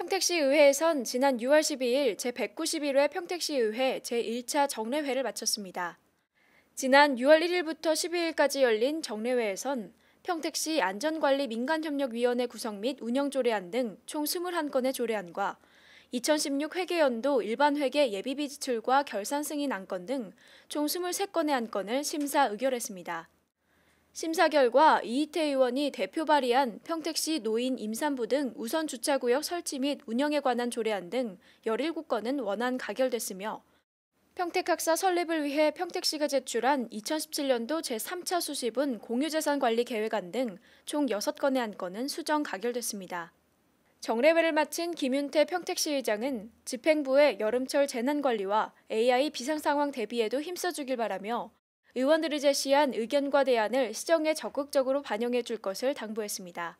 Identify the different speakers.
Speaker 1: 평택시의회에선 지난 6월 12일 제191회 평택시의회 제1차 정례회를 마쳤습니다. 지난 6월 1일부터 12일까지 열린 정례회에선 평택시 안전관리 민간협력위원회 구성 및 운영 조례안 등 총 21건의 조례안과 2016 회계연도 일반회계 예비비 지출과 결산 승인 안건 등 총 23건의 안건을 심사 의결했습니다. 심사 결과 이희태 의원이 대표 발의한 평택시 노인 임산부 등 우선 주차구역 설치 및 운영에 관한 조례안 등 17건은 원안 가결됐으며 평택학사 설립을 위해 평택시가 제출한 2017년도 제3차 수십은 공유재산관리계획안 등 총 6건의 안건은 수정 가결됐습니다. 정례회를 마친 김윤태 평택시 의장은 집행부의 여름철 재난관리와 AI 비상상황 대비에도 힘써주길 바라며 의원들이 제시한 의견과 대안을 시정에 적극적으로 반영해 줄 것을 당부했습니다.